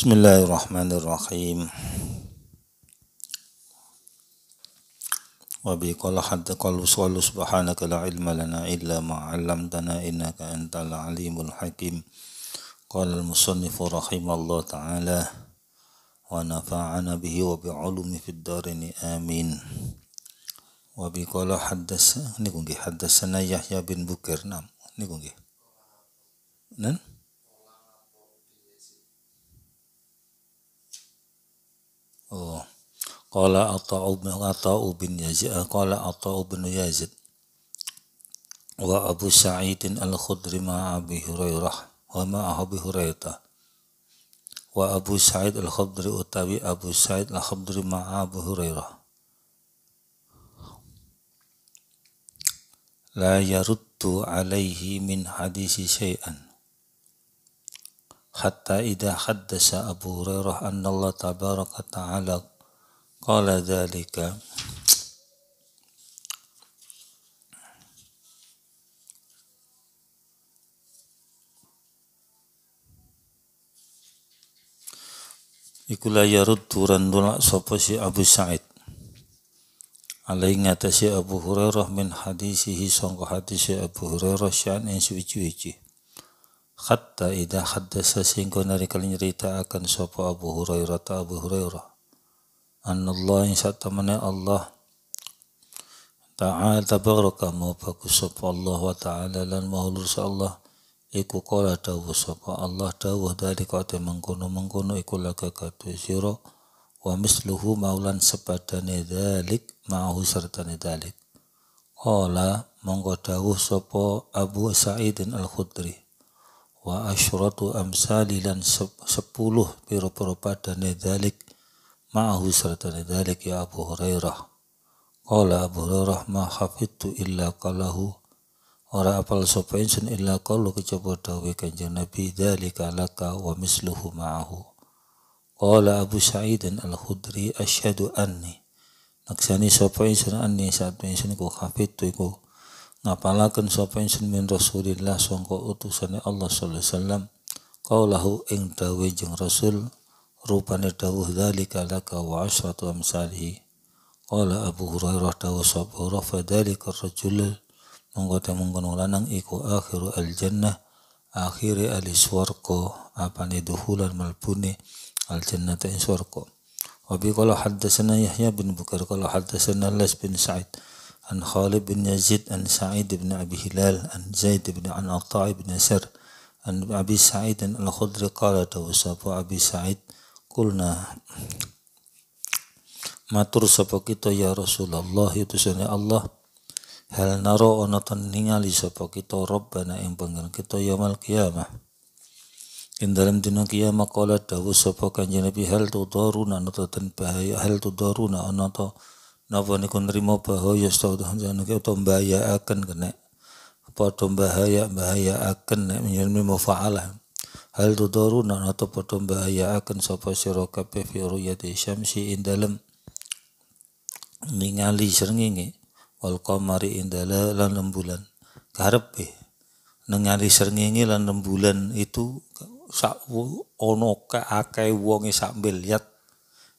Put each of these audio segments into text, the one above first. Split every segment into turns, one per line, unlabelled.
Bismillahirrahmanirrahim Wa biqala hadda qalu sallu subhanaka la ilma lana illa ma'allamtana innaka antal alimul hakim Qala al-musannifu rahimallah ta'ala Wa nafa'ana bihi wa bi'ulumi fid darini amin Wa biqala hadda sana Ini kongi hadda Yahya bin Bukir Nam Ini oh qala ata'u bin ata'u bin yazid qala ata'u bin yazid wa abu Sa'id al-khudri ma abi hurairah wa ma abi hurairah wa abu sa'id al-khudri utawi abu sa'id al-khudri ma abu hurairah la yaruddu alaihi min hadisi syai'an hatta idha haddasa Abu Hurairah anna Allah tabaraka ta'ala qala dhalika Ikula yarud turan nolak sopo si Abu Sa'id. Alai ngatasi Abu Hurairah min hadisihi sangka hadisi Abu Hurairah syan ing suci-suci. Hatta idha haddasa nari rikal nyerita akan sopo Abu Hurairah ta Abu Hurairah. Anallah insya temani Allah Ta'ala tabaraka mau bagus sopo Allah wa ta'ala lan mahulur Allah. Iku kola dawuh sopo Allah dawuh dari kata mengkono-mengkono iku laga katu siro wa misluhu maulan sepadane dalik ma'hu serta dalik. Kola monggo dawuh sopo Abu Sa'idin al-Khudri wa asyratu amsali lan sepuluh piro-piro padane dalik ma'ahu serta dalik ya Abu Hurairah Qala Abu Hurairah ma hafidtu illa qalahu Ora apal sapa insun illa qalu kecoba dawe kanjeng Nabi dalika laka wa misluhu ma'ahu Qala Abu Sa'id al-Khudri asyhadu anni Naksani sapa insun anni saat insun ku hafidtu iku ngapalakan sapa ingsun min Rasulillah sangka utusane Allah sallallahu alaihi wasallam kaulahu ing dawe jeng Rasul rupane dawuh dzalika laka wa asyratu amsalihi qala Abu Hurairah dawuh sapa Hurairah fa dzalika rajul monggo mengkono lanang iku akhiru al jannah akhiri al swarqa apani duhulan malbune al jannah ing swarqa wa bi qala Yahya bin Bukar qala haddasana Las bin Sa'id عن خالد بن يزيد عن سعيد بن أبي هلال عن زيد بن عن عطاء بن an عن أبي سعيد الخدري قال توسف أبي سعيد قلنا matur sapa kita ya Rasulullah itu sunni Allah hal naro ana ten ningali sapa kita Rabbana ing pangeran kita yaumul qiyamah indalam dalam dina kiamah kala dawuh sapa kanjeng Nabi hal tudaruna ana ten bahaya hal napa niku nrimo bahaya sedaya sanika utawa mbayaaken kene padha bahaya akan nek menyang mufa'alah hal tudaruna atau padha bahayaaken sapa sira kabeh fi ruyati syamsi indalem ningali srengenge wal qamari ing lan rembulan karepe ningali srengenge lan rembulan itu sak ono kaake wonge sak miliat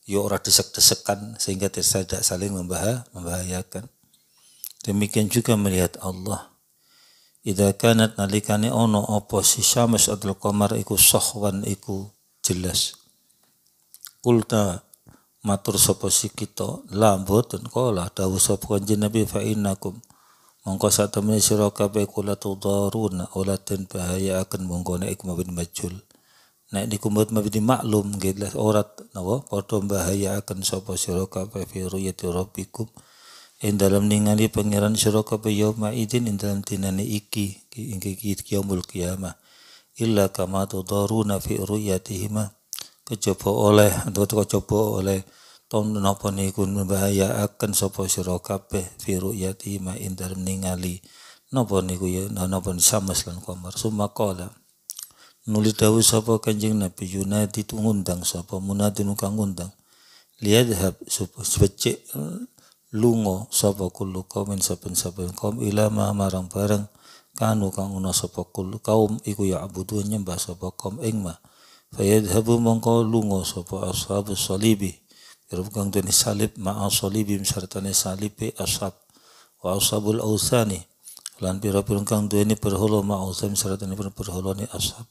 yo ora desek-desekan sehingga tidak saling membahayakan. Demikian juga melihat Allah. Idza kanat nalikane ono apa si syams adul qamar iku sahwan iku jelas. Kulta matur sapa si kita la mboten kala dawuh sapa kanjeng Nabi fa innakum mongko satemene sira kabeh kula tudaruna ula bahaya akan mongkone iku mabin majul nek dikumbut mabidi maklum gitulah orat nawa porto bahaya akan sopo siroka kape firu yati robikum in dalam ningali pangeran siroka kabeh idin in dalam tinani iki ing iki yomul kiamah illa kama na fi ru'yatihima kejaba oleh atau kejaba oleh ton napa niku membahayakan akan sopo kabeh fi ru'yatihima in dalam ningali napa niku ya napa samas lan komar sumakola Nulis dawu sapa kanjeng Nabi Yunadi tu ngundang sapa nu kang ngundang. Liyadhab sapa becik lungo sapa kullu qaumin saben-saben kaum ila ma marang bareng kanu kang ana sapa kullu kaum iku ya abudu nyembah sapa kaum ing ma. Fayadhabu mongko lungo sapa ashabus salibi. Irub kang dene salib ma ma'a salibim salib pe ashab wa ashabul ausani lan pira-pira kang ma berhala ma'usam sartane perholo ni asab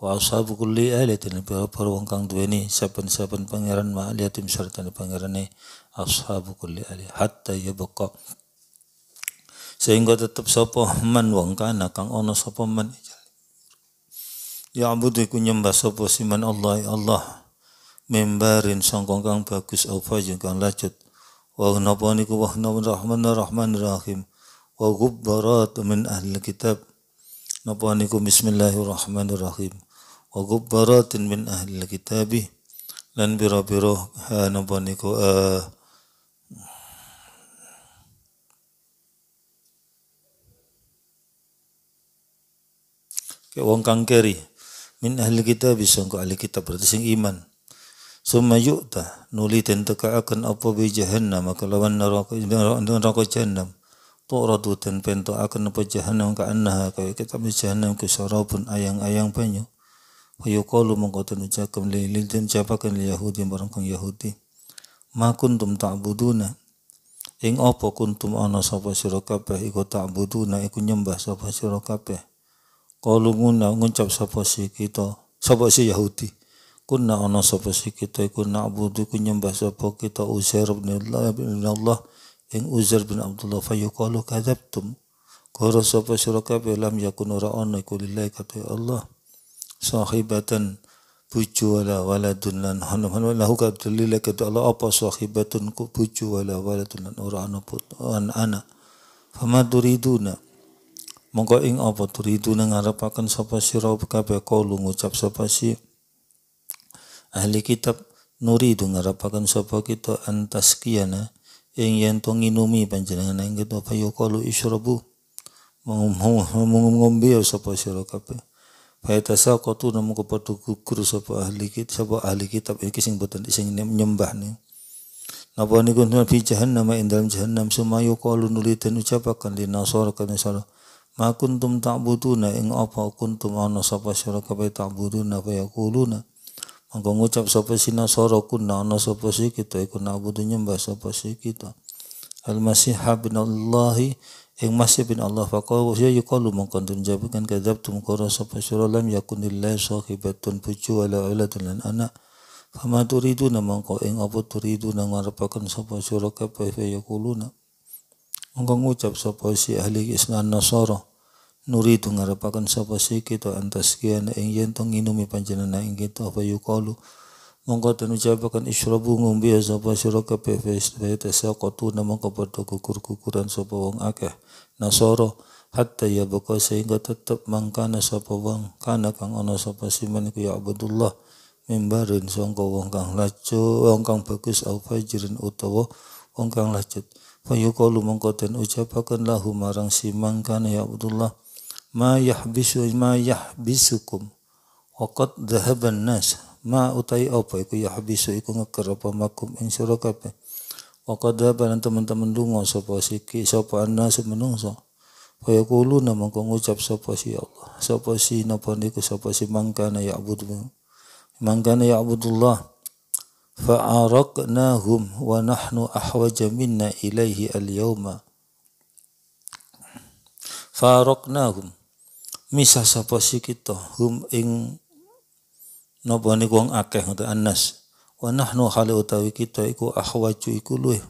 wa ashabu kulli aliyatin para wong kang duweni saben-saben pangeran ma'aliyatim serta pangerane ashabu kulli ali. hatta yabqa sehingga tetap sapa man wong kana kang ana sapa man ya abudu ku nyembah sapa siman Allah ya Allah membarin sangkong kang bagus apa jeung kang lajut wa napa niku wa rahman rahman rahim wa gubbarat min ahli kitab napa niku bismillahirrahmanirrahim wa gubbaratin min ahli kitabih lan biro-biro hanapa niku ke wong kang keri min ahli kitab sangko ahli kitab berarti sing iman summa yu'ta nuli teka akan apa bi jahannam kalawan neraka neraka jahannam tu'radu ten pento akan apa jahannam ka annaha kaya kitab jahannam ku sarabun ayang-ayang banyu Wa yuqalu mongko den dan lil den Yahudi marang kang Yahudi. Ma kuntum ta'buduna ing apa kuntum ana sapa sira kabeh iku ta'buduna iku nyembah sapa sira kabeh. kalu nguna ngucap sapa si kita sapa si Yahudi. kuna ana sapa si kita iku na'budu iku nyembah sapa kita Uzair bin Allah bin Allah ing Uzair bin Abdullah fa kajab kadzabtum. Koro sapa sira kabeh lam yakun ora ana iku lillahi kata Allah sahibatan bucu wala waladun lan hanum lahu kabdulillah kata Allah apa sahibatun ku bucu wala waladun lan ora put an ana fama duriduna mongko ing apa duriduna ngarepaken sapa sira kabeh kalu ngucap sapa si ahli kitab nuridu ngarepaken sapa kita antaskiana, ing yen to nginumi panjenengan ing kita fayu kalu isrobu mengombe sapa sira kabeh Fayatasaqatu namun kepada gugur sapa ahli kitab sapa ahli kitab iki sing boten sing nyembah nih. Napa niku fi jahannam ing dalam jahannam sumayu qalu nuli den ucapaken nasor kana salah. Ma kuntum ta'buduna ing apa kuntum ana sapa sira kabeh ta'buduna kaya kuluna. Mongko ngucap sapa sinasara kunna ana sapa si kita iku na'budu nyembah sapa si kita. Al-Masih bin Allahi ing masih bin Allah faqahu ya yuqalu man kuntum jabukan kadzabtum qara sapa sira lam yakun lillahi sahibatun bucu wala auladun lan anak fama turidu mangko ing apa turiduna ngarepaken sapa sira kabeh yaquluna mongko ngucap sapa si ahli Islam Nasara nuridu ngarepaken sapa si kita antas kian ing yen to nginumi panjenengan ing kita apa yuqalu Mongko dan ucapakan isyrabu ngombe ya sapa sira kabeh fa tasaqatu namung kepada gugur-guguran sapa wong akeh. Nasoro hatta ya boko sehingga tetep mangkana sapa wong kana kang ana sapa siman ku ya Abdullah mimbarin sangka wong kang laju wong kang bagus au fajrin utawa wong kang lacut. Fayuqalu mongko den ucapaken lahu marang simang kana ya Abdullah ma yahbisu ma yahbisukum waqad dhahaban nas ma utai apa iku ya habisu iku ngeker apa makum ing sira kabeh wa qad lan teman-teman donga sapa siki sapa ana semenungso Kaya kulo namung ngucap sapa si Allah. Sapa si napa niku sapa si mangkana ya abudu. Mangkana ya abudullah. Fa'araknahum wa nahnu ahwaja minna ilaihi al fa Fa'araknahum. Misah sapa si kita hum ing Napa niku wong akeh untuk Anas. Wa nahnu hale utawi kita iku ahwaju iku luwih.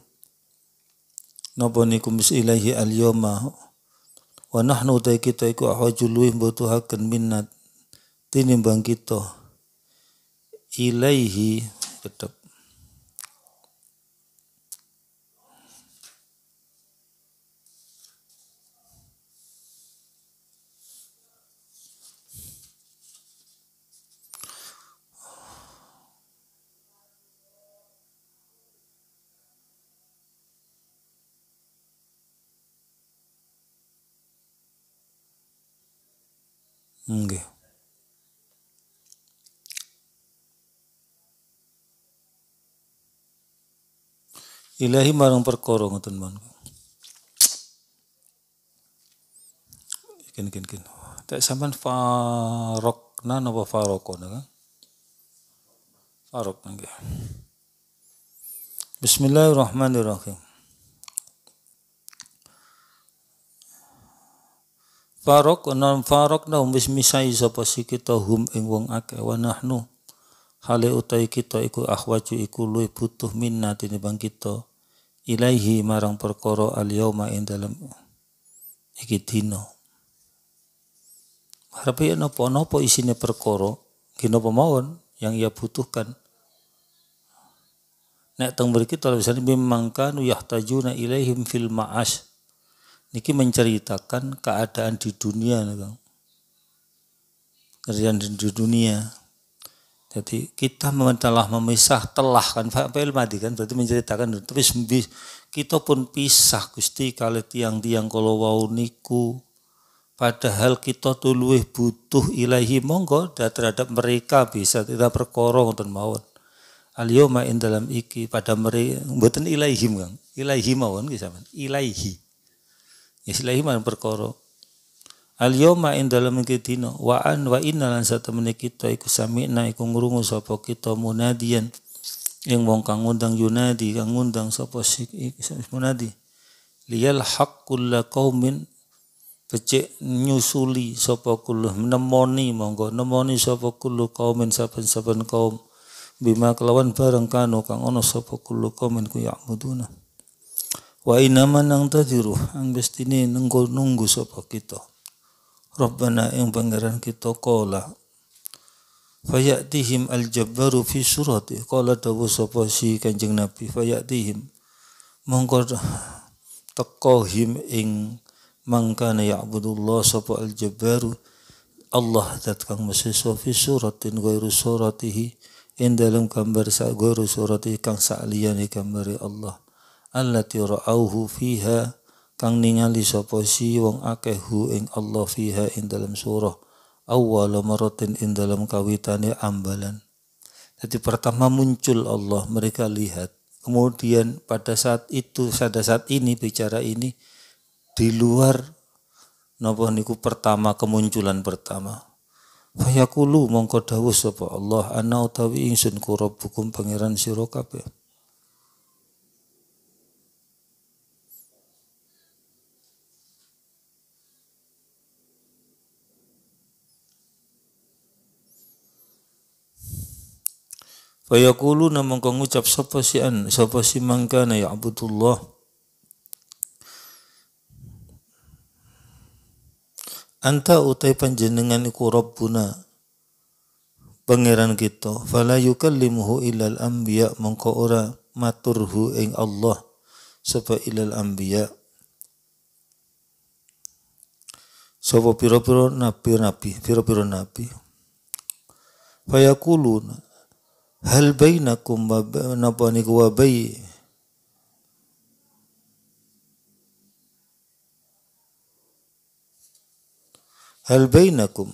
Napa niku bis ilahi al yawma. Wa nahnu utawi kita iku ahwaju luwih mbutuhaken minat tinimbang kita ilaihi tetap Nggih. Ilahi marang perkara ngoten man. Kin ken ken. Tak sampean farokna napa farokona kan? Farok nggih. Bismillahirrahmanirrahim. Farok non farok na umis misai sapa si kita hum ing wong ake wa nahnu hale utai kita iku akhwaju iku lui butuh minna tinibang kita ilaihi marang perkoro aliyoma yauma ing dalem iki dina Harapi ya nopo nopo isine perkoro gino pemawon yang ia butuhkan Nek teng kita terus memang kanu yahtajuna ilaihim fil ma'ash Niki menceritakan keadaan di dunia, kang. di dunia. Jadi kita telah memisah telah kan fa'il mati kan berarti menceritakan tapi kita pun pisah Gusti kalau tiang-tiang kalau wau niku padahal kita tuluih butuh ilahi monggo dan terhadap mereka bisa tidak berkorong dan mawon al yauma dalam iki pada mereka buatan ilahi, kan Ilahi mawon kisah Ilahi. Islahi man perkoro. Al yoma in dalam iki wa an wa inna lan satemene kita iku sami'na iku ngurungu sapa kita munadian yang wong kang undang yunadi kang ngundang sapa munadi liyal haqqul qaumin becik nyusuli sapa kulluh nemoni monggo nemoni sapa kulluh qaumin saben-saben kaum bima kelawan bareng kanu kang ono sapa kulluh qaumin ku ya'buduna Wa inama nang tadiru ang bestini nunggu nunggu sapa kita. Rabbana yang pangeran kita kola. Fayatihim al-jabbaru fi surati. Kola dawu sapa si kanjeng Nabi. Fayatihim. Mongkor takohim ing mangkana ya'budullah sapa al-jabbaru. Allah datang mesesa fi suratin gairu suratihi. in dalam gambar sa ghairu suratihi kang sa'liyani gambari Allah allati ra'auhu fiha kang ningali sapa si wong akeh hu ing Allah fiha ing dalam surah awwal maratin ing dalam kawitane ambalan jadi pertama muncul Allah mereka lihat kemudian pada saat itu pada saat ini bicara ini di luar napa niku pertama kemunculan pertama Fayaqulu mongko dawuh sapa Allah ana utawi ingsun ku rabbukum pangeran sira kabeh Kaya kulu namung ngucap sapa si an sapa si mangkana ya abdullah Anta utai panjenengan iku Rabbuna pangeran kita fala yukallimuhu ilal anbiya mongko ora maturhu ing Allah sapa ilal anbiya sapa piro-piro nabi nabi piro-piro nabi fayakuluna hal bainakum napa niku wa bay hal bainakum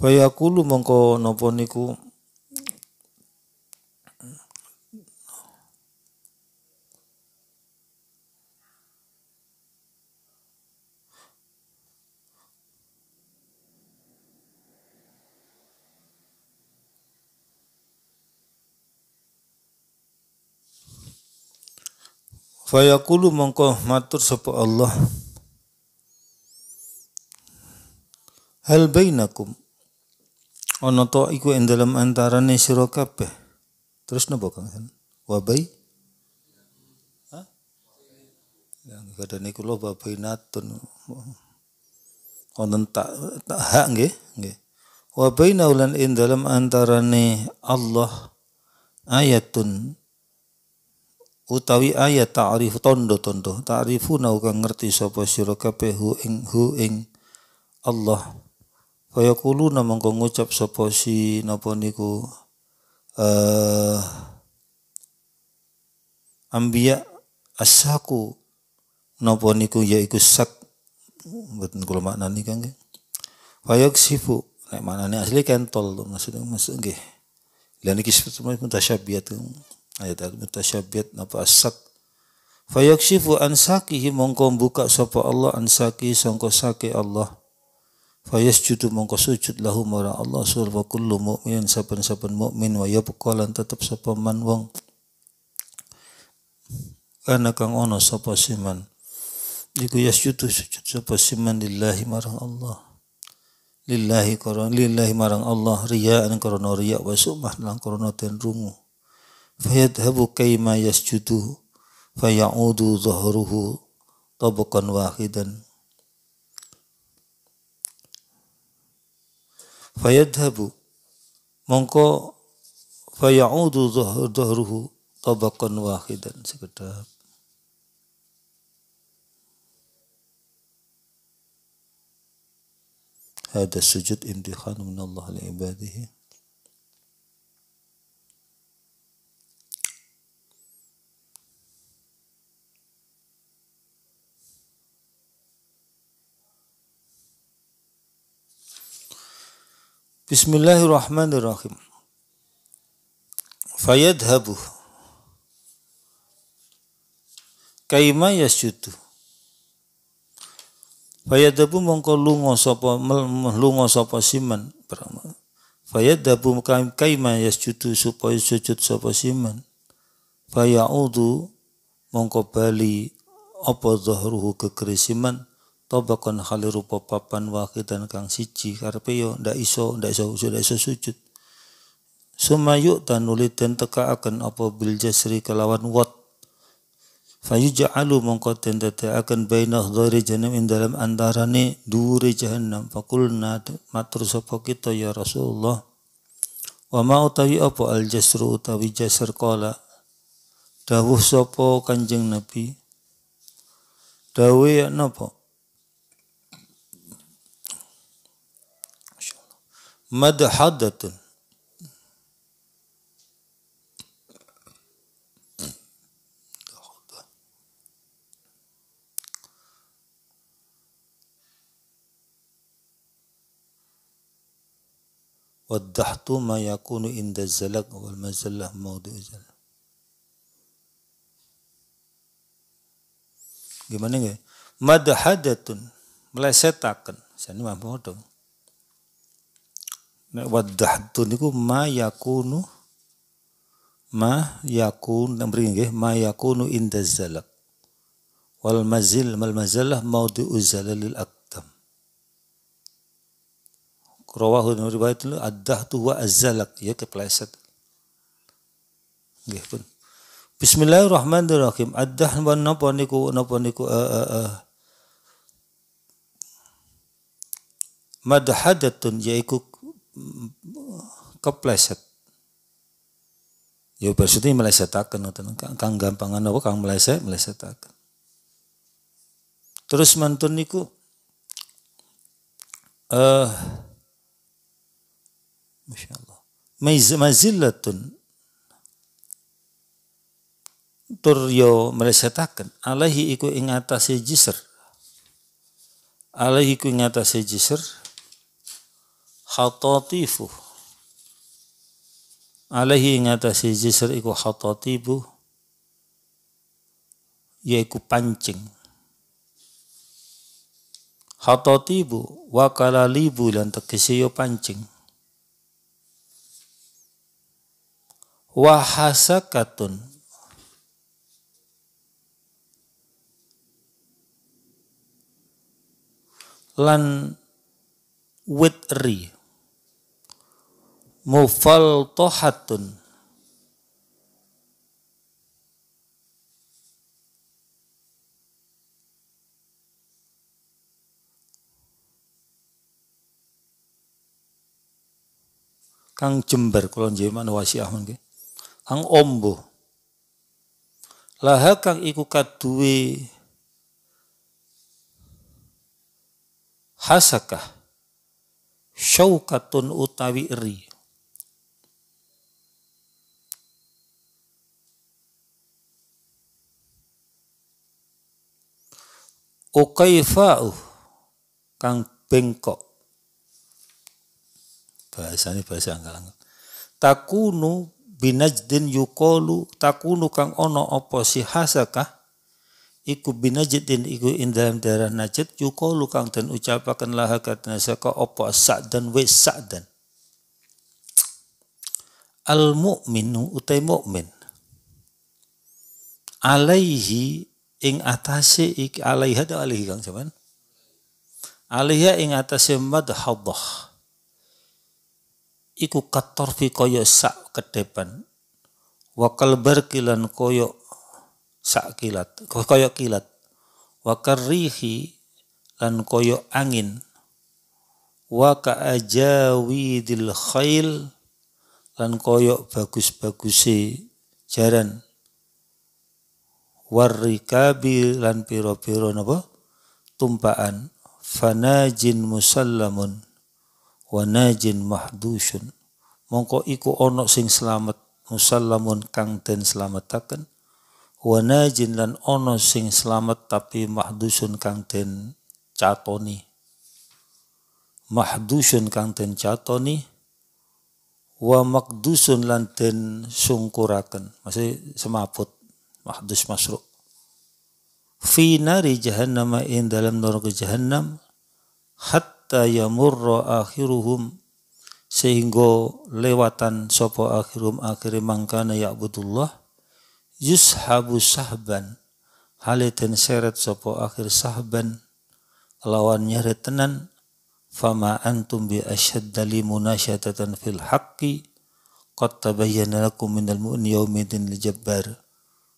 fayaqulu mongko napa niku Fayaqulu mongko matur sapa Allah Hal bainakum ana to iku ing dalem antarane sira kabeh. Terus napa Kang? Wa bai Yang kadane kula wa bainatun. Wonten tak tak hak nggih, nggih. Wa bainaulan ing dalem antarane Allah ayatun utawi ayat ta'rif tondo-tondo nau kang ngerti sapa sira kabeh hu ing hu ing Allah fayaquluna mongko ngucap sapa si napa niku eh uh, ambiya asaku napa niku yaiku sak mboten kula maknani kang nggih fayaksifu nek maknane asli kentol maksudnya maksud nggih lan iki sebetulnya mutasyabbihat ayat mutasyabbit napa asak, fayakshifu ansakihi mongko buka sapa Allah ansaki sangko sake Allah fayasjudu mongko sujud lahu mara Allah sur wa kullu mu'min saben-saben mukmin wa yabqalan tetap tetep sapa man wong kana kang ono sapa siman iku yasjudu sujud sapa siman lillahi marang Allah lillahi karon lillahi marang Allah riya'an karana riya' wa sumah lan karana den rungu فيذهب كيما يسجد فيعود ظهره طبقا واحدا فيذهب mongko فيعود ظهره طبقا واحدا sekedap هذا السجود امتحان من الله لعباده Bismillahirrahmanirrahim. Fayadhabu. Kaima yasjudu. Fayadhabu mongko lungo sapa lungo sapa siman. Fayadhabu kaima yasjudu supaya sujud sapa siman. Fayaudu mongko bali apa dhahruhu kekerisiman tobakon khali papan papan dan kang siji karpeyo, yo ndak iso ndak iso ndak iso sujud sumayu tanuli dan teka akan apa bil jasri kelawan wat mongkot mongko den akan bainah dhari jahannam in dalam antarane duri jahannam fakulna matur sapa kita ya Rasulullah wa ma utawi apa al jasru utawi jasr kola. dawuh sopo kanjeng nabi dawe ya napa madhadatun waddahtu ma yakunu inda zalak wal mazallah maudu zalak gimana nggih madhadatun melesetaken saya ini mampu dong Nek nah, waddahtun niku ma yakunu ma yakun mriki nggih ma yakunu inda Wal mazil mal mazallah maudi'u zalalil aqdam. Rawahu riwayat addahtu wa azalak ya kepleset. Nggih pun. Bismillahirrahmanirrahim. Adah wa napa niku napa niku uh, uh, madhadatun yaiku kepleset. Ya meleset melesetakan ngoten. Kang gampangan apa kang meleset melesetakan. Terus mantun niku eh uh, Masya Allah. Mazillatun turyo yo ya melesetaken alaihi iku ingatasi jisr. jiser alaihi iku ingatasi jisr ngata alaihi ngatasi jisr iku khatatibu yaiku pancing Khatatibu, wa kalalibu lan tegese yo pancing wa hasakatun lan wit ri Mufal tohatun, Kang Jember kulon wasi wasiah ke? Kang Ombo. Laha kang iku kaduwe hasakah syaukatun utawi ri. ukaifa'u kang bengkok bahasanya bahasa angkalan takunu binajdin yukolu takunu kang ono opo si hasakah iku binajdin iku ing darah daerah yukolu kang dan ucapakan laha katana saka opo sa'dan we sa'dan al mu'minu utai mu'min alaihi ing atase ik alaiha da alaihi kang jaman alaiha ing atase madhadah iku katorfi koyo sak kedepan wakal berkilan koyo sak kilat kaya kilat wa rihi lan koyo angin wa ka'ajawidil khail lan koyo bagus-baguse jaran Warri lan piro-piro nabo tumpaan fana jin musallamun wana jin mahdushun mongko iku ono sing selamat musallamun kang den selamataken jin lan ono sing selamat tapi mahdushun kang ten catoni mahdushun kang ten catoni wa makdusun lan ten sungkuraken masih semaput mahdus masru fi nari jahannam in dalam neraka jahannam hatta yamurra akhiruhum sehingga lewatan sopo akhirum akhiri mangkana ya'budullah yushabu sahban haliten seret sopo akhir sahban lawan nyeret fama antum bi asyaddali munasyatatan fil haqqi qad tabayyana lakum minal mu'min yawmidin lijabbar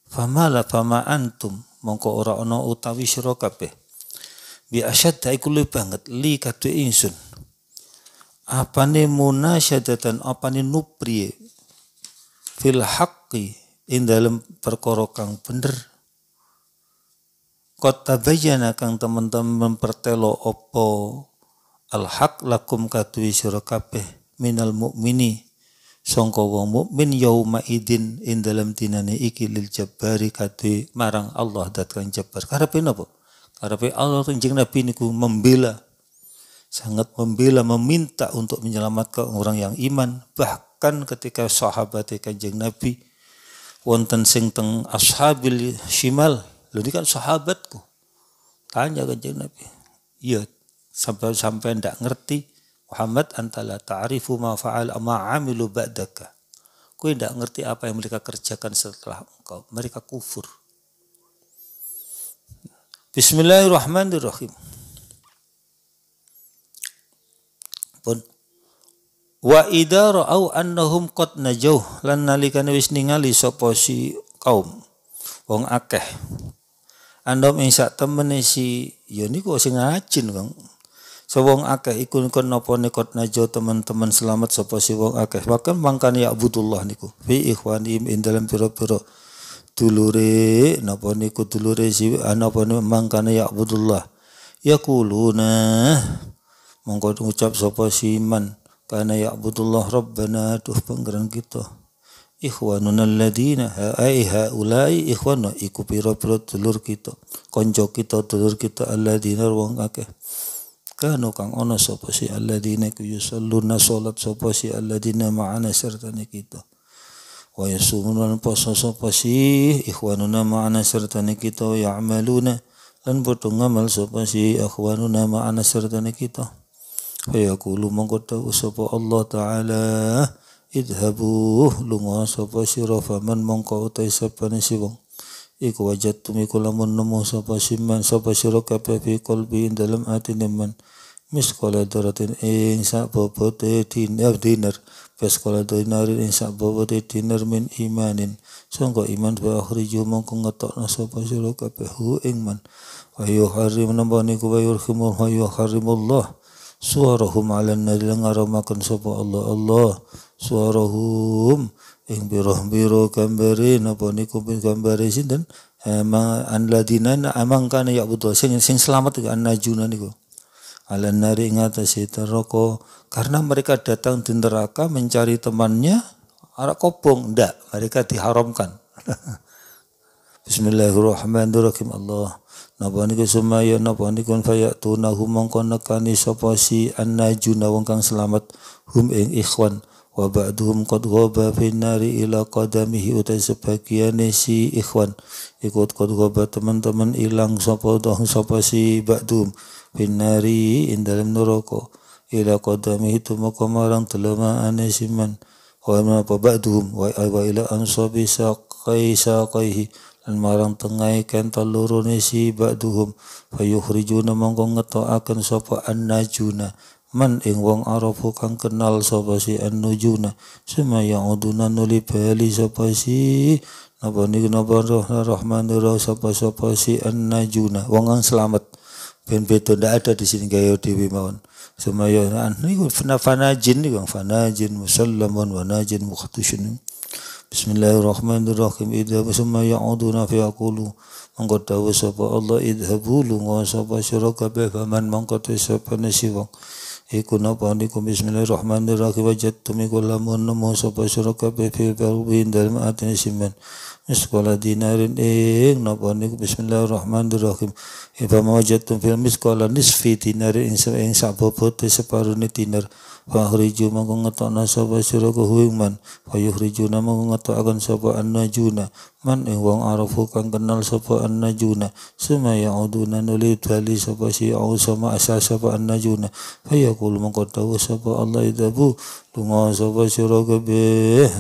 famala fama antum mongko ora ono utawi sira kabeh bi asyadda iku banget li kadhe insun apane munasyadatan apane nupri fil haqqi ing dalem perkara kang bener Kota bayana kang teman-teman pertelo opo al haq lakum kadhe sira kabeh minal mukmini sangka wong mukmin yauma idin ing dalam dinane iki lil jabari kate marang Allah datkan jabbar karepe napa karepe Allah kanjeng Nabi niku membela sangat membela meminta untuk menyelamatkan orang yang iman bahkan ketika sahabat kanjeng Nabi wonten sing teng ashabil shimal lho ini kan sahabatku tanya kanjeng Nabi iya sampai sampai ndak ngerti Muhammad antala ta'rifu ma fa'al ma amilu ba'daka. Kau tidak ngerti apa yang mereka kerjakan setelah engkau. Mereka kufur. Bismillahirrahmanirrahim. Pun wa idza ra'au annahum qad najauh lan nalikane wis ningali sapa si kaum wong akeh andom ing sak temene si ya niku sing ngajin Kang So wong akeh iku kon napa nekot najo teman-teman selamat sapa si wong akeh. Bahkan mangkan ya abudullah niku fi ikhwanihim in dalam pira-pira dulure napa niku dulure si ah, niku mangkan ya abudullah. Yaquluna mongko ngucap sapa si man karena ya Abdullah rabbana tuh penggeran kita ikhwanuna alladina ai haulai ikhwanu iku pira-pira dulur kita kanca kita dulur kita alladina wong akeh kanu kang ono sopo si alladzina ku yusalluna salat sopo si alladzina ma'ana serta kita wa yasumuna poso sopo si ikhwanuna ma'ana serta kita wa ya'maluna lan padha ngamal sopo si ikhwanuna ma'ana serta kita wa yakulu mongko usopo Allah taala idhabu lunga sopo si faman mongko utai sapa si wong iku wajat iku lamun nemu sapa siman sapa sira kabeh fi qalbi dalam atine man miskala daratin ing sak bobote dinar dinar dinarin ing sak bobote dinar min imanin sungko iman wa akhriju mongko ngetokna sapa sira kabeh hu ing man wa yuharrim napa niku wa yurhimu wa suarahum ala ngaramakan sapa Allah Allah suarahum ing biroh biroh gambari napa niku pun gambari sinten emang eh, anladina amang kan ya butuh sing sing selamat an najuna niku ala nari ing teroko karena mereka datang di neraka mencari temannya arak kopong ndak mereka diharamkan Bismillahirrahmanirrahim Allah napa niku sumaya napa niku fayak hum mongkon nekani sapa si annajuna wong kang selamat hum ing ikhwan wa ba'duhum qad ghaba fin nari ila qadamihi utai sebagian si ikhwan ikut qad ghaba teman-teman ilang sapa dong sapa si ba'duhum fin nari ing dalam ila qadamihi tumaka marang telemaane si man wa ma ba'duhum wa ila ansabi saqai saqaihi dan marang tengai kental lurune si ba'duhum fayukhrijuna mongko akan sapa annajuna man ing wong arafu kang kenal sapa si annujuna yang uduna nuli bali sapa si napa niku napa rahmanir rahim sapa sapa si annajuna wong kang selamat ben beda ndak ada di sini gayo dewi mawon sema an niku jin niku jin musallamun wa najin mukhtushun Bismillahirrahmanirrahim idza summa ya'uduna fi aqulu mangko dawuh sapa Allah idhabulu lunga sapa syuraka be faman mangko sapa nasiwang iku napa niku bismillahirrahmanirrahim wajadtu min kulli munna musabba syuraka bi fi qalbi dalam atini miskola dinarin ing napa niku bismillahirrahmanirrahim ifa mawajadtum fil miskola nisfi dinarin ing ing sabobote separone dinar fahriju mangko ngetokna sapa sira hui man fayuhriju mangko ngetokaken sapa annajuna man ing wong arafu kang kenal sapa annajuna suma yauduna nuli tali sapa si au sama asa sapa annajuna fayaqul mangko tau sapa Allah idabu Tunggu sapa sira kabeh.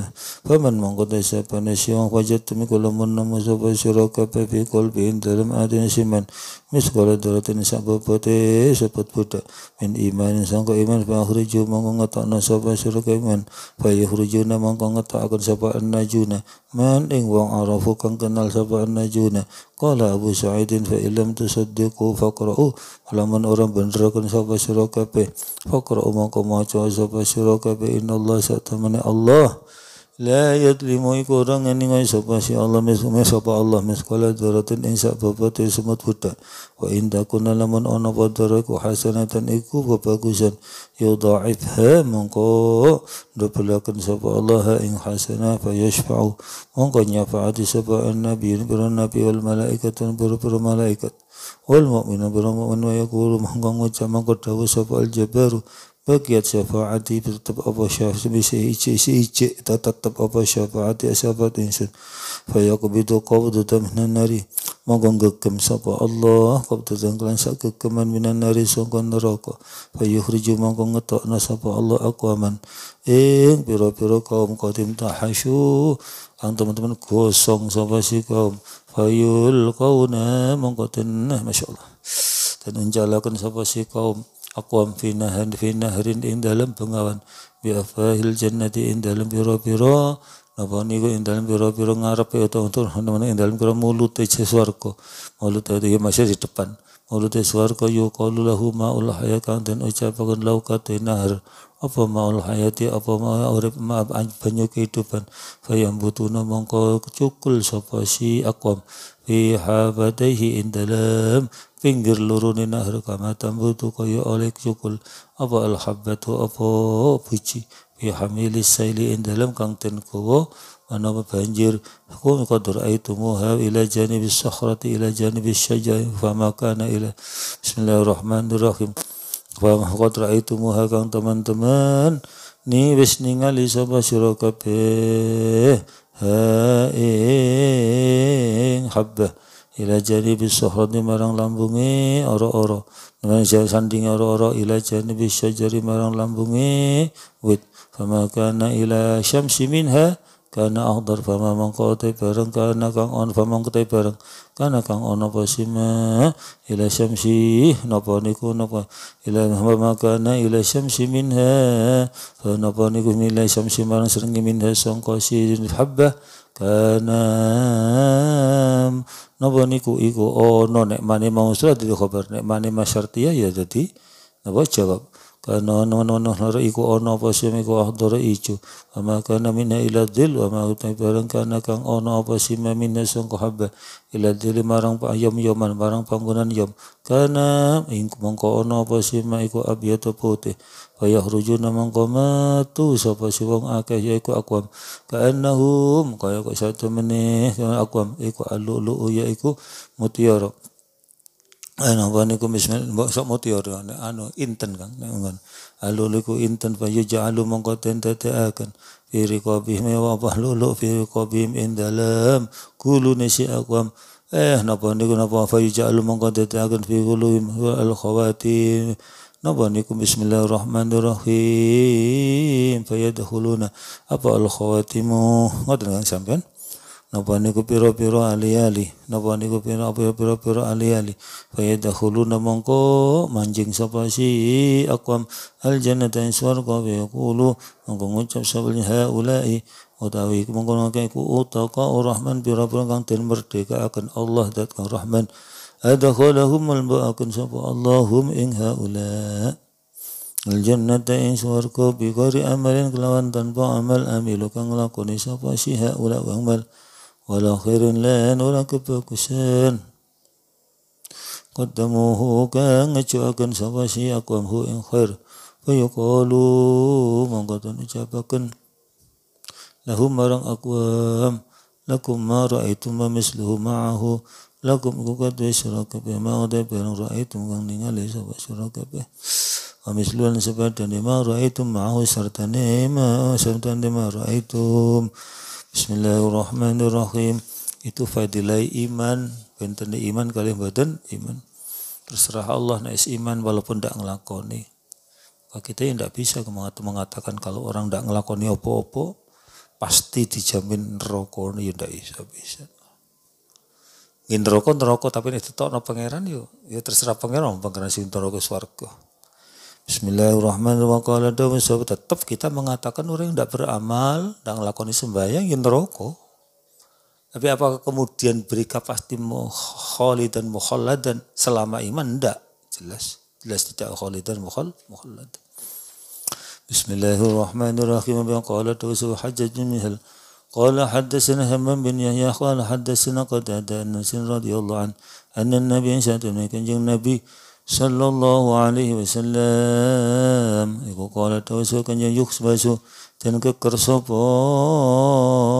Faman mangkota sapane siang wajat temi kula nama sapa sira kabeh fi qalbi dalam adine siman miskala dalatin sangka bote sepat budak min iman sangka iman fa akhruju mongko ngetokna sapa sura iman fa yakhrujuna mongko akan sapa najuna man ing wong arafu kang kenal sapa najuna qala abu sa'idin fa illam tusaddiqu faqra'u lamun orang beneraken sapa sura kabeh faqra'u mongko maca sapa in kabeh innallaha satamani allah La yadlimu iku orang yang ingin sapa si Allah mesumai sapa Allah meskala daratin insya bapak babat e semut budak. Wa inda kuna laman ana padaraku hasanatan iku babagusan ya ha mongko dobelaken sapa Allah ing hasanah fa yashfa'u mongko nyafaati sapa nabi biro nabi wal malaikatun biro biro malaikat wal mu'minah biro mu'min wa yaqulu mongko ngucap mongko dawuh sapa al jabaru bagiat syafaati tetap apa syafaat bisa ije si ije tetap apa syafaati syafaat insun fayakubidu qabdu minan nari monggo gegem sapa Allah qabdu kelan sak gegeman minan nari sangka neraka fayukhriju monggo ngetok nasapa Allah aku aqwaman ing piro pira kaum qadim tahasyu ang teman-teman gosong sapa si kaum fayul qauna monggo masya Allah dan menjalankan sapa si kaum aqwam fi nahan fi nahrin ing dalam bengawan bi afahil jannati ing dalam pira-pira napa niku ing dalam pira-pira ngarepe utawa untuk ing dalam pira mulut e swarga mulut itu ya masih di depan mulut e swarga yuqalu ya lahu maul hayat kang den ucapaken laukat nahar apa maul hayati apa mau urip maaf banyak kehidupan fayam butuna mongko cukul sapa si akwam fi habataihi indalam pinggir lurunin nahru kama tambutu kaya oleh cukul apa alhabbatu apa puji fi hamili saili indalam kang ten kowo ana banjir kum qadur aitumuha ila janibi sakhrati ila janibi syajari fama makana ila bismillahirrahmanirrahim fama qadur muha, kang teman-teman ni wis ningali sapa sira kabeh ing habbah ila jari bisohrodi marang lambungi oro-oro marang sanding oro-oro ila jari bisohrodi marang lambungi wit famakana ila syamsi minha kana ahdar fama mangkote bareng kana kang on fama mangkote bareng kana kang on apa sima ila syamsi napa niku napa ila fama kana ila syamsi minha fa napa niku ila syamsi marang serengi minha sangka si habbah kana napa niku iku ono nek mane mau surat di khabar nek mane masyartiyah ya jadi napa jawab Eh, kana ana ana lara iku ana apa sim miku ahdara ijo wa ma kana minna ila dhil ama utai barang kana kang ana apa sim nesong sangka habba ila dhil marang ayam yaman marang panggunan yom kana ing mongko ana apa miku iku abyata putih wa yahrujuna mongko matu sapa si wong akeh yaiku akwam nahum kaya kok satu meneh akwam iku ya iku mutiara Ana eh, wa niku bismillah sok mutiar anu inten Kang ngono. Alu liku inten fa yaj'alu mongko tentaakan fi riqabihim ya wa bahlulu fi riqabihim indalam kulu nesi akwam eh napa niku napa fa yaj'alu mongko tentaakan fi qulubihim al khawatim Napa niku bismillahirrahmanirrahim fa yadkhuluna apa al khawatimu ngoten kan sampean Napa niku piro piro ali-ali, napa niku piro ya piro piro ali-ali. Fa dahulu namongko manjing sapa si akwam al jannata ing swarga wa yaqulu mongko ngucap sapa haula'i utawi mongko ngake ku ka urahman piro pira kang den merdeka akan Allah dat kang rahman. Adkhulahum akan sapa Allahum ing haula' al jannata dan swarga bi ghairi amalin kelawan tanpa amal amilu kang lakoni sapa si haula wa amal. ولا خير لان ولا kebagusan Qaddamuhu kang ngejuakan sapa si akwam hu ing khair Fayaqalu mongko den ucapaken Lahum marang akwam Lakum ma ra'aitum ma misluhu ma'ahu Lakum iku kadwe sira kabeh ma ada barang ra'aitum kang ningali sapa sira kabeh Wa misluhan sebadane ma ra'aitum ma'ahu serta ma serta ma ra'aitum Bismillahirrahmanirrahim. Itu fadilai iman, benten iman kali badan iman. Terserah Allah nais iman walaupun tidak ngelakoni. kita kita tidak bisa mengatakan kalau orang tidak ngelakoni opo-opo, pasti dijamin neraka ya tidak bisa bisa. Ngin rokok rokok tapi nek tak no pangeran yuk ya terserah pangeran pangeran sing neraka swarga. Bismillahirrahmanirrahim. Tetap kita mengatakan orang yang tidak beramal, tidak melakukan sembahyang, yang neraka. Tapi apakah kemudian berikah pasti mukholi dan mukholad dan selama iman? Tidak. Jelas. Jelas tidak mukholi dan mukhal, Bismillahirrahmanirrahim. Qala tawasuh hajjaj min hal. قال حدثنا همام بن يحيى قال حدثنا قتادة أن رضي الله عنه Sallallahu alaihi wasallam. iku kala tawasu kan yukhbasu dan kekerso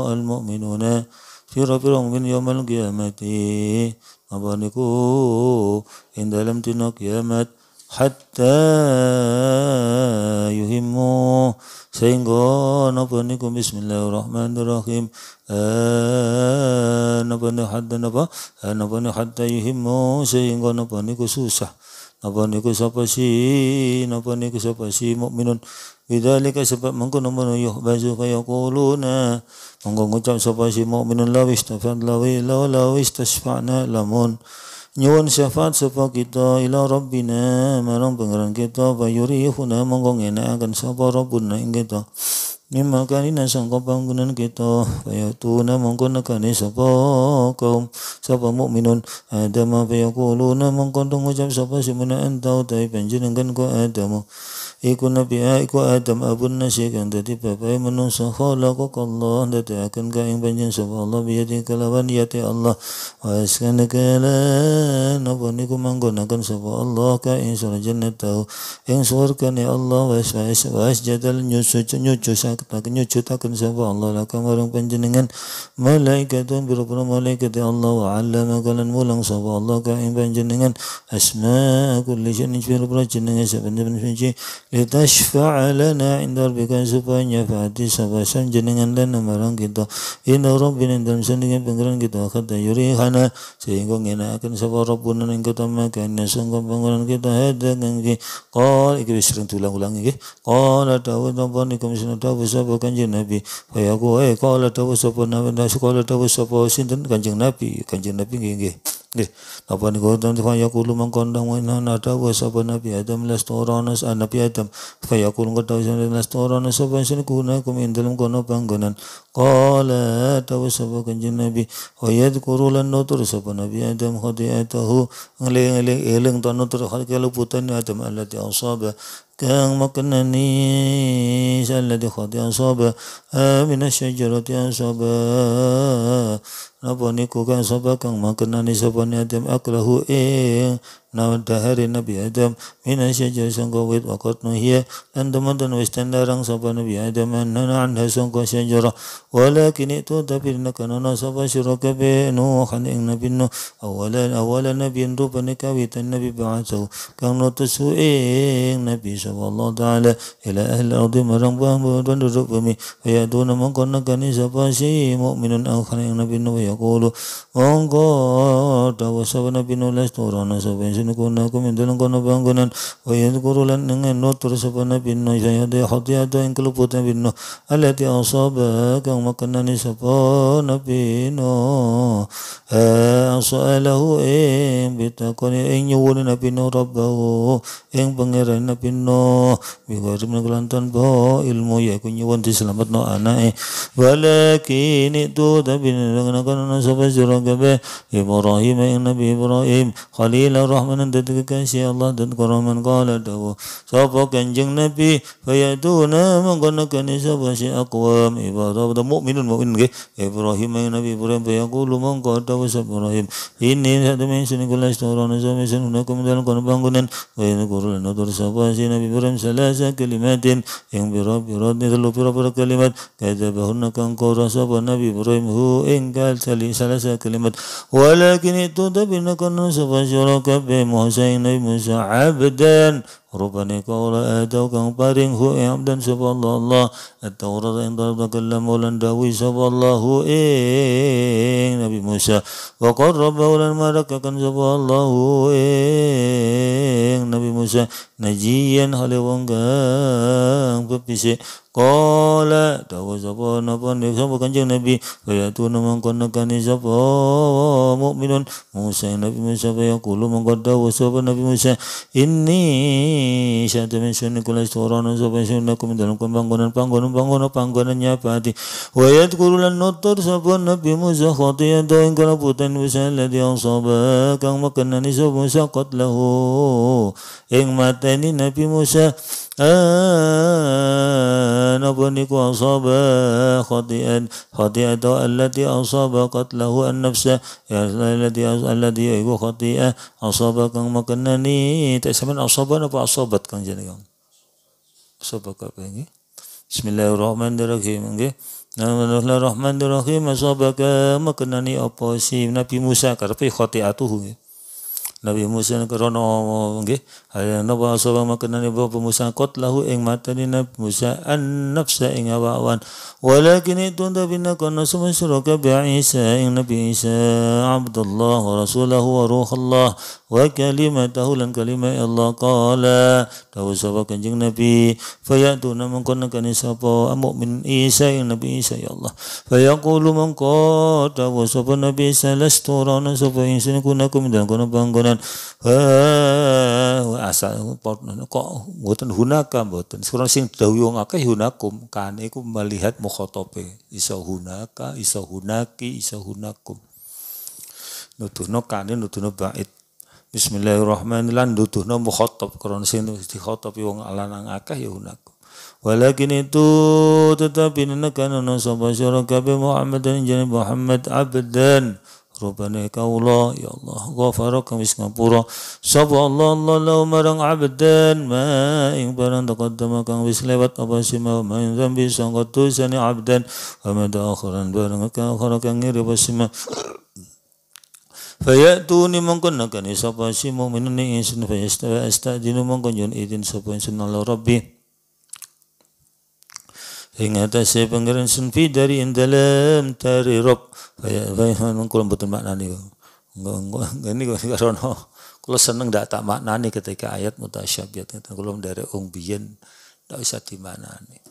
al mukminuna fi sira mukmin yaumil qiyamati apa niku ing dalam dina kiamat hatta yuhimmu sehingga napa niku bismillahirrahmanirrahim eh, napa napa hatta napa eh, napa hatta yuhimmu sehingga napa niku susah Napa niku sapa sih, Napa niku sapa sih, mukminun? Bidzalika sebab mengko nomono yuh bazu kaya quluna. Mengko ngucap sapa si mukminun lawis tafad lawi law lawis tasfa'na lamun. Nyuwun syafaat sapa kita ila rabbina marang pangeran kita bayurihuna mengko akan sapa rabbuna ing kita. Mimma kanina sangka panggunan kita Fayatuna mongkon nekani sapa kaum Sapa mukminun Adama fayakuluna mongkon ucap sapa simana antau Tai panjenengan ku adamu iku nabi ah, iku Adam abun nasi kan dadi bapak kok Allah dadi akan kau yang banyak semua Allah biyadi kelawan yati Allah wa askan kala napa manggon akan semua Allah kau yang surah jannah tahu yang surga ne Allah wa asfais wa jadal nyusu nyucu sakta takkan semua Allah orang kamarung panjenengan malaikat biro-biro malaikat Allah wa Allah kalan mulang semua Allah kau yang panjenengan asma aku lihat biro-biro jenengan saben litashfa'a lana inda rabbika supaya nyafati sabasan jenengan dan marang kita inna rabbina dan sandingan pengiran kita kata yurihana sehingga ngenakan sapa rabbuna ing kota makan sangka pengiran kita hada ngki kal iki sering tulang-ulang iki kal dawud napa niku misna dawud sapa kanjeng nabi kaya kowe kal dawud sapa nabi kal dawud sapa sinten kanjeng nabi kanjeng nabi nggih Di, ni kau tahu fa yaqulu man qandam wa inna nata wa sabana bi adam las torana ana Nabi adam fa yaqulu qad sini las torana saban sun kuna kum indalum kono panggonan tahu tawasaba kanjeng nabi wa yadhkuru lan nutur sabana bi adam khadi'atahu ngeling-eling eling tan nutur keluputan adam Allah allati asaba كان مكنني الذي قد أصابه من الشجرة أصابه Napa niku kang sapa kang makenani sapa ni aklahu ing Now the head in Nabi Adam, Mina Shaja Sanko with Wakotno here, and the mountain was tenderang Sapa Nabi Adam, and Nana and Hasanko Shajara, Wala Kinito Tapirna Kanana Sapa Shirokabe, no Haning Nabino, Awala, Awala Nabi and Rupanika with Nabi Bato, Kang to Su Eng Nabi Sallallahu Ta'ala, Ila Ahl Ardi Marang Bambu, Don Rupami, Ayaduna Mankona Kani Sapa Si, Mokminan Akhaning Nabino, Yakolo, Mongo, Tawasabana Bino Lestorana Sabin. sinukunakum indulang kono bangunan wa yadkurulan dengan nutur sapana binno hati ada yang keluputan binno alati asaba kang makanani sapana binno asalahu ing bitakoni ing na napino rabbahu eng pangeran napino biwari menakulantan bo ilmu ya kunyuwun diselamatno anake walakin itu tapi nang kono sapa juragabe Ibrahim eng Nabi Ibrahim khalil rahmat dan kekasih Allah dan koroman kala dawu sapa kanjeng nabi fayatuna mangkonakani sapa si aqwam ibadah pada mukminun mukmin ge Ibrahim ya nabi Ibrahim yaqulu mangko dawu sapa Ibrahim ini satu mesin kula istorana sami kum dalan kon bangunan wayan kurul nadur sapa si nabi Ibrahim salasa kalimatin yang bi rabbi radni dalu biro biro kalimat bahunna kan qura sapa nabi Ibrahim hu ingkal salasa kalimat walakin itu tapi nakon sapa syuraka bi موسى بن موسى عبدا Rupanya kaulah atau kang paring hu abdan sapa Allah At-Taurat yang terkalam ulan dawi sapa Allahu ing Nabi Musa Wa qarraba ulan marakakan sapa Allahu ing Nabi Musa Najiyan halewang kang pepisik kaula dawa sabab napa nek sapa kanjeng Nabi kaya tu namang kono kane mukminun Musa Nabi Musa kaya kulo mengko dawa sabab Nabi Musa ini syaitu min syunni kula isturana sapa syunnakum dalam panggonan panggonan panggonan panggonan nyapati wa yadkurulan nutur sapa nabi Musa khatiyan ta ing kala putan musa ladhi asaba kang makanani sapa musa lahu ing mateni nabi Musa نظر نيكو أصاب خطيئا خطيئة التي أصاب قتله النفس الذي الذي يكو خطيئة أصاب كان مكنني تسمن أصاب apa asobat kang jadi kang asobat apa ini Bismillahirrahmanirrahim nggih Bismillahirrahmanirrahim asobaka maknani apa si Nabi Musa karepe khotiatuhu nggih Nabi Musa krana nggih napa sapa makenane bapa Musa lahu ing matani Nabi Musa an nafsa ing awan walakin itu nabi kana summa syuraka bi Isa ing Nabi Isa Abdullah wa rasulahu wa ruhullah wa kalimatahu lan kalimat Allah qala Tahu sapa kanjeng Nabi fayatu namung kana kene sapa mukmin Isa ing Nabi Isa ya Allah fayaqulu mangko Tahu sapa Nabi Isa lastu rana sapa ingsun kunakum dan kono banggona konon asal kok mboten hunaka mboten sekarang sing dawuh wong akeh hunakum kan iku melihat mukhotope iso hunaka iso hunaki iso hunakum nuduhno kane nuduhno bait Bismillahirrahmanirrahim nuduhno mukhotob karena sing dikhotobi wong lanang akeh ya hunakum Walakin itu tetapi nenekan ono sapa syuraka Muhammad dan Muhammad abdan Rabbana ya kaula ya Allah ghafaraka wis ngapura sapa Allah Allah lau marang abdan ma ing barang taqaddama kang wis lewat apa sima ma ing zambi sangka dosane abdan wa ma akhiran barang kang akhara kang ngiri apa sima Fayatuni mongkon nakani sapa sima minani insun fayastawa astadinu mongkon yun idin sapa insun Allah saya pangeran sunfi dari indalam tari rob. Kayak saya nungkul betul makna nih. Enggak enggak ini enggak rono. Kalau seneng tidak tak makna ketika ayat mutasyabihat kata kalau dari ung biyen tidak usah di mana nih.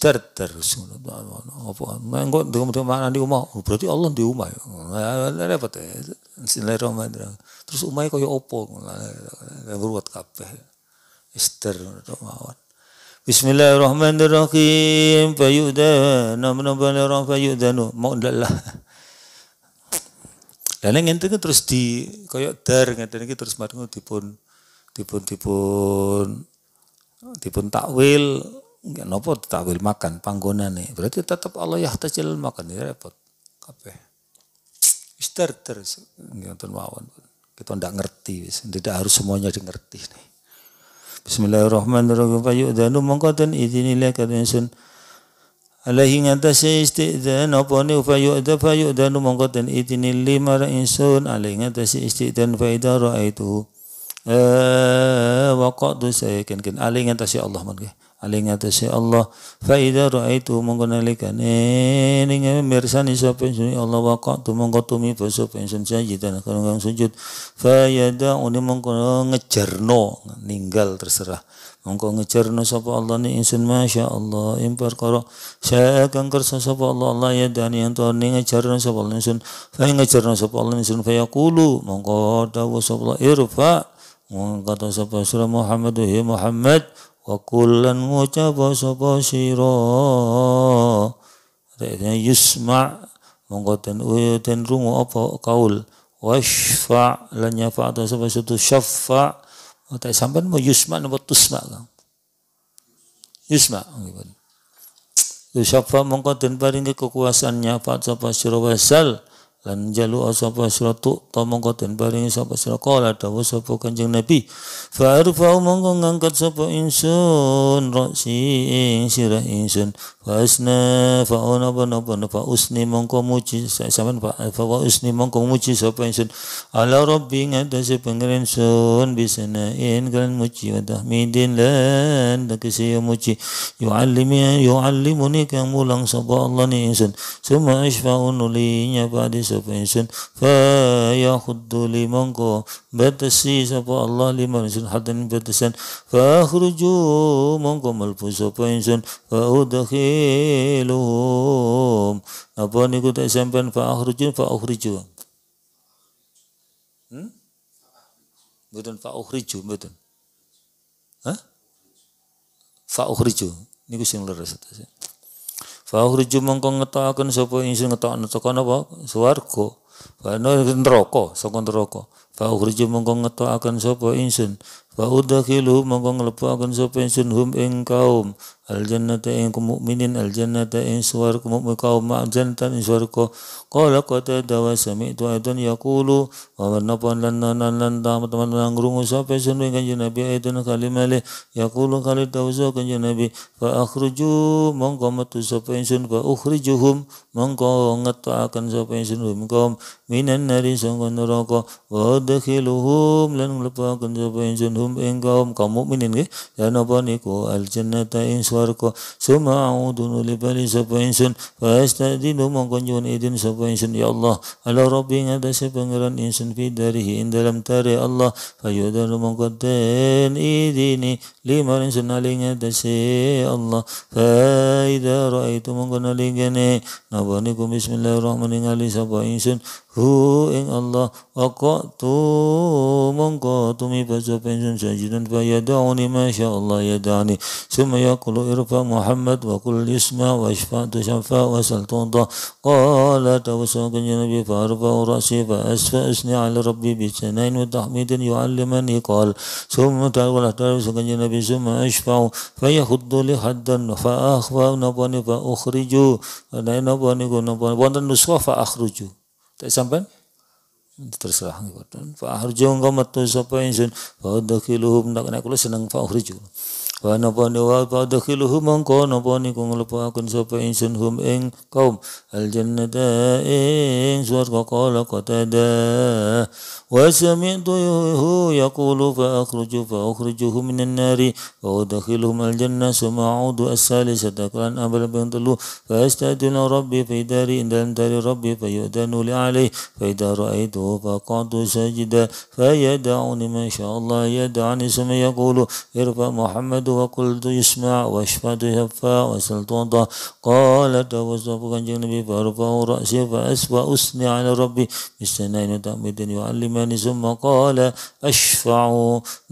ter terus. Apa? Enggak dengan dengan makna di rumah. Berarti Allah di rumah. Repot ya. Sinilai Ramadan. Terus umai kaya opo. Beruat kabeh. Ister. Mawar. Bismillahirrahmanirrahim. Fayudan. Nama orang Mau lah. Dan yang itu terus di koyok dar ngeten iki terus marung dipun dipun dipun dipun takwil nggak nopo takwil makan panggonan nih berarti tetap Allah ya tajil makan ya repot kabeh ister terus mawon kita ndak ngerti tidak harus semuanya ngerti nih Bismillahirrahmanirrahim. Fayu'dhanu mongkoten itini kata insun. Alaihi ngatasi istiqdan apa ni fayu'dha itini lima idinilah mara insun. Alaihi ngatasi istiqdan faidha ra'aituhu. Eh, Waqadu sayakin. Alaihi ngatasi Allah mongkoten aling si ya Allah fa idza raaitu mongko nalikane ning mirsani sapa ingsun ya Allah waqatu mongko tumiba sapa ingsun sajidan kang sujud fa uni mongko ngejerno ninggal terserah mongko ngejerno sapa Allah ni insun masya Allah Impar karo saya kang kersa sapa Allah Allah ya dani anto ning ngejerno sapa Allah insun fa ngejarno sapa Allah insun fa yaqulu mongko dawuh sapa Allah irfa mongko kata sapa Muhammad ya Muhammad wa kullan ngucapa sapa sira yusma monggo den den rungu apa kaul wasfa lan nyafa ta sapa sutu syafa tak sampean mau yusma napa tusma kang yusma oh, ngibun Yusyafa monggo den paringi kekuasaan nyafa sapa sira wasal lan jalu asapa suratu ta mongko den paring sapa sira kala dawuh kanjeng nabi fa arfa'u mongko ngangkat sapa insun si ing sira insun fasna fa ona bana bana fa usni mongko muji sampean fa fa usni mongko muji sapa insun ala rabbi ngatasi pangeran sun bisana in kan muji wa tahmidin lan yo muji yo alimuni kang mulang sapa Allah ni insun summa isfa'un li nya badis sapa insun fa liman ko batasi sapa Allah liman insun hadan batasan fa khruju mongko malbu sapa insun fa udkhiluhum apa ni niku tak sampean fa akhruju fa akhriju hmm? Mboten fa ukhriju mboten. Hah? Fa ukhriju niku sing leres fa hurju mongko ngetokaken sapa ingsun ngetokno teko napa swarga fa neraka saka neraka fa hurju mongko ngetokaken sapa ingsun Wa udakhilu mongko nglebokaken sapa ingsun hum ing kaum al jannata ing mukminin al jannata ing swarga mukmin kaum ma jannata ing swarga qala qad dawa sami tu aidan yaqulu wa napan lan nan lan teman nang rungu sapa ingsun ing kanjeng nabi aidan kalimale yaqulu kali dawuh kanjeng nabi fa akhruju mongko metu sapa ingsun fa ukhrijuhum mongko ngetoaken sapa ingsun hum kaum minan nari udah neraka wa udakhiluhum lan nglebokaken sapa ingsun hum ing kaum kaum mukminin nggih eh. ya napa niku al jannata ing swarga suma audunu li bali sapa insun fa astadinu mongko nyuwun idin sapa insun ya Allah ala rabbi ada pangeran insun fi darihi ing dalam tare Allah fa yudanu mongko den idini رنسنا سنالين تسي الله فإذا رأيتم كنا لغني نبانيكم بسم الله الرحمن الرحيم سبا إنسان هو إن الله وقعتو منكو تمي بسبب إنسان سجدا فيدعني ما شاء الله يدعني ثم يقول ارفع محمد وقل اسمع واشفع تشفع واسأل تنضى قال توسوك النبي فأرفع رأسي فأسفا أسني على ربي بسنين وتحميد يعلمني قال ثم تعالى توسوك النبي بجمع يشفع فيخد لحدا فأخفى نبني فأخرج نبني نبني wonten nuswa فأخرج tak sampai terserah Pak Harjo engkau metu sapa ingsun fa dakhiluhum nak nek kula seneng fa Wanapani waka dakhiluhum ang kanapani kung lapakan sa painsan hum ing kaum. Aljannata ing swarga kala katada. وسمعت يقول فأخرج فأخرجه من النار وأدخلهم الجنة ثم أعود الثالثة كان أبل بنطلو فأستأذن ربي في داري إن لم دار ربي فيؤذن لي عليه فإذا رأيته فقعت ساجدا فيدعني ما شاء الله يدعني ثم يقول ارفع محمد وقلت يسمع واشفعت يشفع وسلت وضع قال توسف كان النبي فارفع رأسي فأسوى أثني على ربي بالسنين وتعمدني يعلمني ثم قال أشفع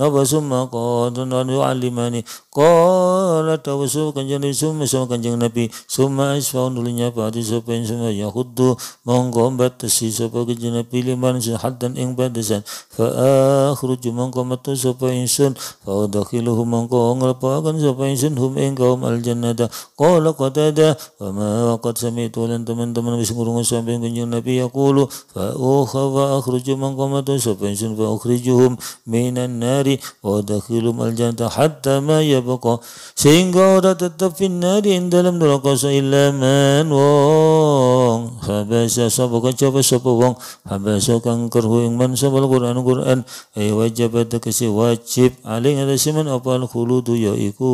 نبى ثم قال يعلمني قال توسف كان النبي ثم سوى كان النبي ثم أشفع nulinya pada sapa yang semua Yahudu mongko batasi sapa kejana pilihan sehadan ing batasan fa akhruju mongko metu sapa ingsun fa udakhiluhu papakan sapa ingsun hum ing kaum al jannata qala qatada wa ma sami sami'tu lan teman-teman wis ngurungan sampai kanjeng nabi yaqulu fa wa akhruju man qamata sapa ingsun fa ukhrijuhum minan nari wa dakhilum al jannata hatta ma yabqa sehingga ora tetap nari ing dalam neraka illa man wong habasa sapa kacapa sapa wong habasa kang kerhu ing man sapa Quran Quran ay eh, wajib tegese wajib aling ada siman apa al khuludu ya iku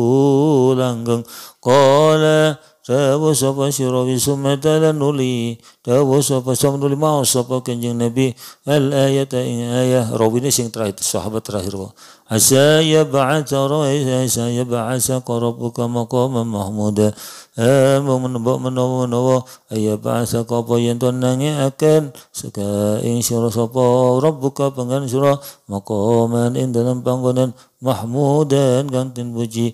langgeng kala Dawa sapa sirawi sumata nuli Dawa sapa sang nuli mau sapa kenjeng Nabi Al ayat e ing e ayah ini sing terakhir Sahabat terakhir Asa rawi Asa ba'asa Qarabuka maqaman mahmuda Amu e, menebak menawa menawa ayya ba'asa kapa yang nangi akan Saka ing sirah sapa Rabbuka pengan sirah Maqaman indalam panggunan محمودا كنت بجي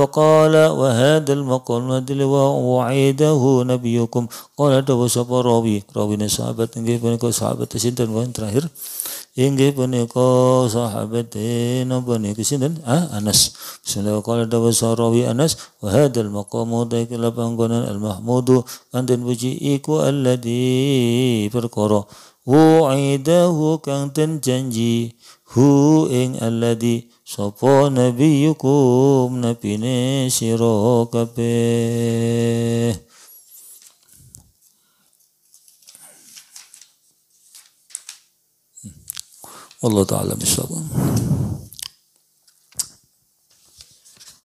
وقال وهذا المقال مدل وعيده نبيكم قال ada sapa rawi rawine sahabat inggih punika sahabat sinten wonten terakhir inggih punika sahabat napa niki sinten ah Anas bismillah qala ada rawi Anas wa hadzal maqamu daikal panggonan al mahmudu anten puji iku alladhi perkara wu'idahu kang ten janji hu ing alladhi sopo nabi yukum nabi ne siro kape hmm. Allah Ta'ala bisawab.